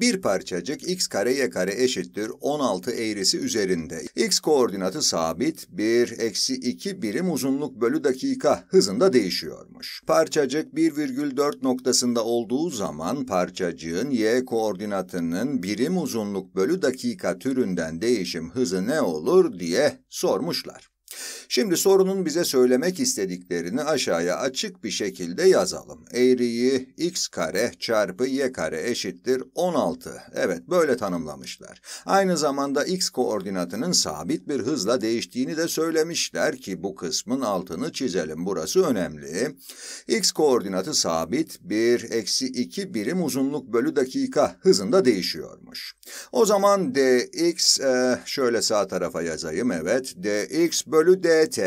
Bir parçacık x kare y kare eşittir 16 eğrisi üzerinde. x koordinatı sabit 1 eksi 2 birim uzunluk bölü dakika hızında değişiyormuş. Parçacık 1,4 noktasında olduğu zaman parçacığın y koordinatının birim uzunluk bölü dakika türünden değişim hızı ne olur diye sormuşlar. Şimdi sorunun bize söylemek istediklerini aşağıya açık bir şekilde yazalım. Eğriyi x kare çarpı y kare eşittir 16. Evet böyle tanımlamışlar. Aynı zamanda x koordinatının sabit bir hızla değiştiğini de söylemişler ki bu kısmın altını çizelim. Burası önemli. x koordinatı sabit bir eksi 2 birim uzunluk bölü dakika hızında değişiyormuş. O zaman dx eh, şöyle sağ tarafa yazayım evet dx bölü bölü dt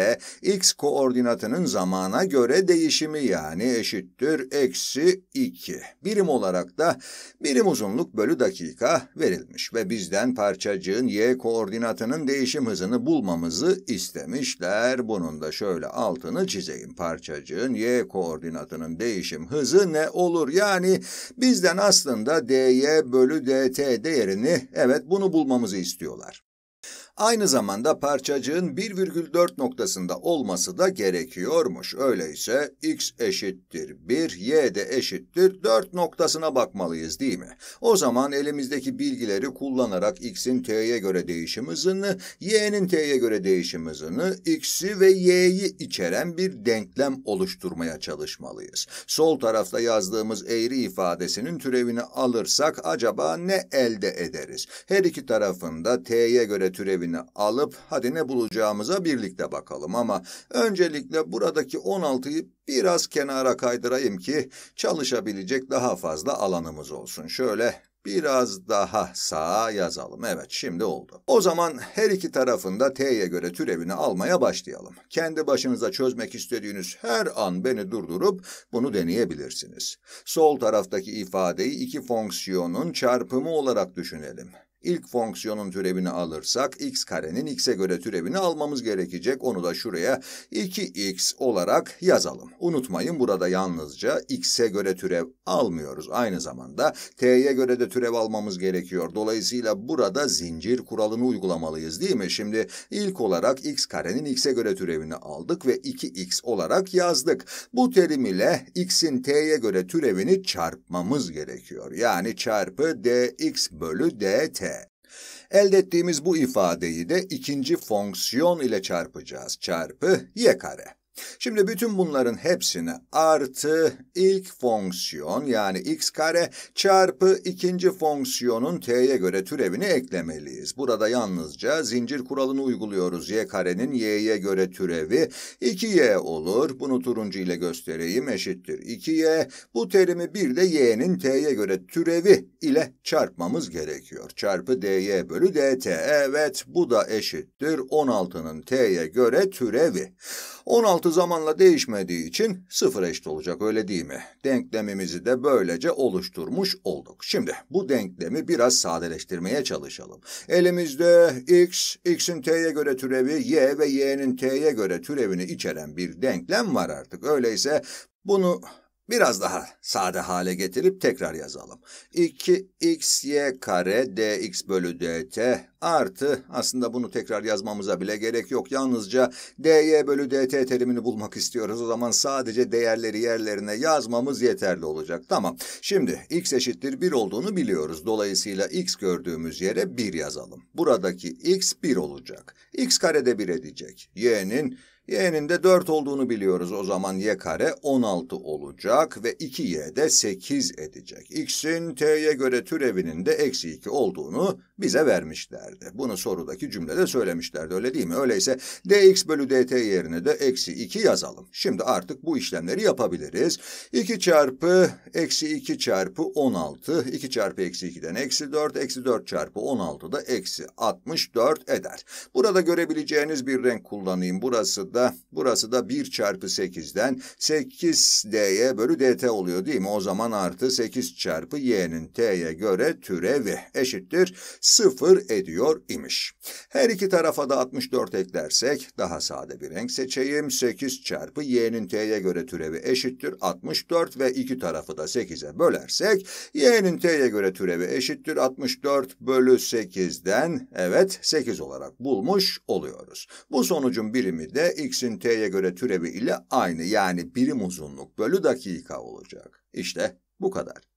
x koordinatının zamana göre değişimi yani eşittir eksi 2. Birim olarak da birim uzunluk bölü dakika verilmiş ve bizden parçacığın y koordinatının değişim hızını bulmamızı istemişler. Bunun da şöyle altını çizeyim. Parçacığın y koordinatının değişim hızı ne olur? Yani bizden aslında dy bölü dt değerini evet bunu bulmamızı istiyorlar. Aynı zamanda parçacığın 1,4 noktasında olması da gerekiyormuş. Öyleyse x eşittir 1, y de eşittir 4 noktasına bakmalıyız değil mi? O zaman elimizdeki bilgileri kullanarak x'in t'ye göre değişim hızını, y'nin t'ye göre değişim hızını, x'i ve y'yi içeren bir denklem oluşturmaya çalışmalıyız. Sol tarafta yazdığımız eğri ifadesinin türevini alırsak acaba ne elde ederiz? Her iki tarafında t'ye göre türevini eline alıp hadi ne bulacağımıza birlikte bakalım ama öncelikle buradaki 16'yı biraz kenara kaydırayım ki çalışabilecek daha fazla alanımız olsun. Şöyle Biraz daha sağa yazalım. Evet şimdi oldu. O zaman her iki tarafında T'ye göre türevini almaya başlayalım. Kendi başınıza çözmek istediğiniz her an beni durdurup bunu deneyebilirsiniz. Sol taraftaki ifadeyi iki fonksiyonun çarpımı olarak düşünelim. İlk fonksiyonun türevini alırsak x karenin x'e göre türevini almamız gerekecek. Onu da şuraya 2x olarak yazalım. Unutmayın burada yalnızca x'e göre türev almıyoruz. Aynı zamanda t'ye göre de türev almamız gerekiyor. Dolayısıyla burada zincir kuralını uygulamalıyız değil mi? Şimdi ilk olarak x karenin x'e göre türevini aldık ve 2x olarak yazdık. Bu terim ile x'in t'ye göre türevini çarpmamız gerekiyor. Yani çarpı dx bölü dt Elde ettiğimiz bu ifadeyi de ikinci fonksiyon ile çarpacağız. Çarpı y kare. Şimdi bütün bunların hepsini artı ilk fonksiyon yani x kare çarpı ikinci fonksiyonun t'ye göre türevini eklemeliyiz. Burada yalnızca zincir kuralını uyguluyoruz. y karenin y'ye göre türevi 2y olur. Bunu turuncu ile göstereyim eşittir 2y. Bu terimi bir de y'nin t'ye göre türevi ile çarpmamız gerekiyor. Çarpı dy bölü dt. Evet bu da eşittir 16'nın t'ye göre türevi. 16 Altı zamanla değişmediği için sıfır eşit olacak öyle değil mi? Denklemimizi de böylece oluşturmuş olduk. Şimdi bu denklemi biraz sadeleştirmeye çalışalım. Elimizde x, x'in t'ye göre türevi, y ve y'nin t'ye göre türevini içeren bir denklem var artık. Öyleyse bunu Biraz daha sade hale getirip tekrar yazalım. 2xy kare dx bölü dt artı aslında bunu tekrar yazmamıza bile gerek yok. Yalnızca dy bölü dt terimini bulmak istiyoruz. O zaman sadece değerleri yerlerine yazmamız yeterli olacak. Tamam. Şimdi x eşittir 1 olduğunu biliyoruz. Dolayısıyla x gördüğümüz yere 1 yazalım. Buradaki x 1 olacak. x kare de 1 edecek. y'nin y'nin de 4 olduğunu biliyoruz. O zaman y kare 16 olacak ve 2y de 8 edecek. x'in t'ye göre türevinin de eksi 2 olduğunu bize vermişlerdi. Bunu sorudaki cümlede söylemişlerdi öyle değil mi? Öyleyse dx bölü dt yerine de eksi 2 yazalım. Şimdi artık bu işlemleri yapabiliriz. 2 çarpı eksi 2 çarpı 16, 2 çarpı eksi 2'den eksi 4, eksi 4 çarpı 16 da eksi 64 eder. Burada görebileceğiniz bir renk kullanayım. Burası da da burası da 1 çarpı 8'den 8d'ye bölü dt oluyor değil mi? O zaman artı 8 çarpı y'nin t'ye göre türevi eşittir 0 ediyor imiş. Her iki tarafa da 64 eklersek daha sade bir renk seçeyim. 8 çarpı y'nin t'ye göre türevi eşittir 64 ve iki tarafı da 8'e bölersek y'nin t'ye göre türevi eşittir 64 bölü 8'den evet 8 olarak bulmuş oluyoruz. Bu sonucun birimi de x'in t'ye göre türevi ile aynı yani birim uzunluk bölü dakika olacak. İşte bu kadar.